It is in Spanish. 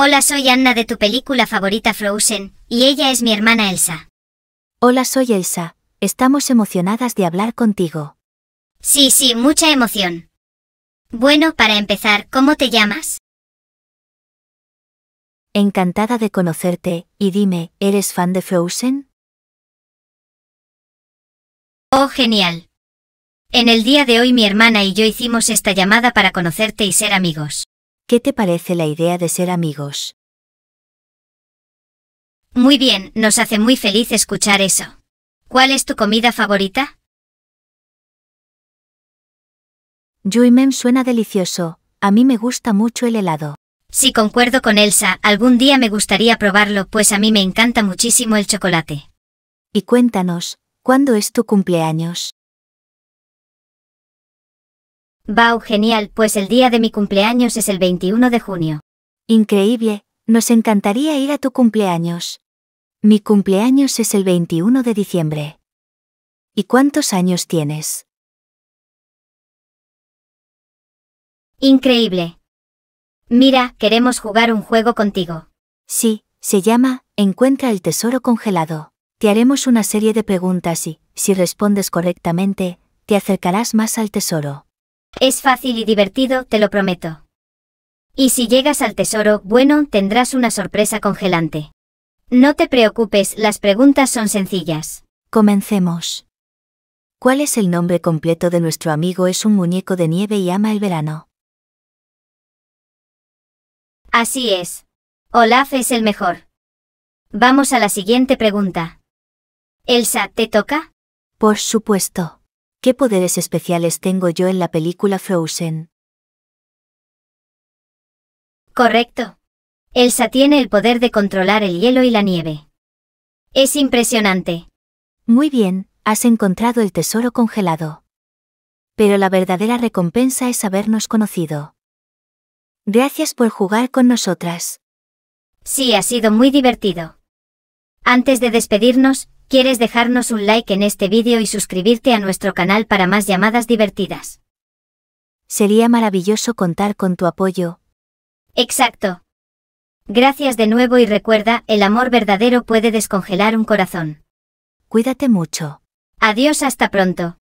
Hola, soy Anna de tu película favorita Frozen, y ella es mi hermana Elsa. Hola, soy Elsa. Estamos emocionadas de hablar contigo. Sí, sí, mucha emoción. Bueno, para empezar, ¿cómo te llamas? Encantada de conocerte, y dime, ¿eres fan de Frozen? Oh, genial. En el día de hoy mi hermana y yo hicimos esta llamada para conocerte y ser amigos. ¿Qué te parece la idea de ser amigos? Muy bien, nos hace muy feliz escuchar eso. ¿Cuál es tu comida favorita? Yuimem suena delicioso, a mí me gusta mucho el helado. Si concuerdo con Elsa, algún día me gustaría probarlo, pues a mí me encanta muchísimo el chocolate. Y cuéntanos, ¿cuándo es tu cumpleaños? Wow, genial, pues el día de mi cumpleaños es el 21 de junio. Increíble, nos encantaría ir a tu cumpleaños. Mi cumpleaños es el 21 de diciembre. ¿Y cuántos años tienes? Increíble. Mira, queremos jugar un juego contigo. Sí, se llama Encuentra el tesoro congelado. Te haremos una serie de preguntas y, si respondes correctamente, te acercarás más al tesoro. Es fácil y divertido, te lo prometo. Y si llegas al tesoro, bueno, tendrás una sorpresa congelante. No te preocupes, las preguntas son sencillas. Comencemos. ¿Cuál es el nombre completo de nuestro amigo? Es un muñeco de nieve y ama el verano. Así es. Olaf es el mejor. Vamos a la siguiente pregunta. Elsa, ¿te toca? Por supuesto. ¿Qué poderes especiales tengo yo en la película Frozen? Correcto. Elsa tiene el poder de controlar el hielo y la nieve. Es impresionante. Muy bien, has encontrado el tesoro congelado. Pero la verdadera recompensa es habernos conocido. Gracias por jugar con nosotras. Sí, ha sido muy divertido. Antes de despedirnos, ¿Quieres dejarnos un like en este vídeo y suscribirte a nuestro canal para más llamadas divertidas? Sería maravilloso contar con tu apoyo. Exacto. Gracias de nuevo y recuerda, el amor verdadero puede descongelar un corazón. Cuídate mucho. Adiós hasta pronto.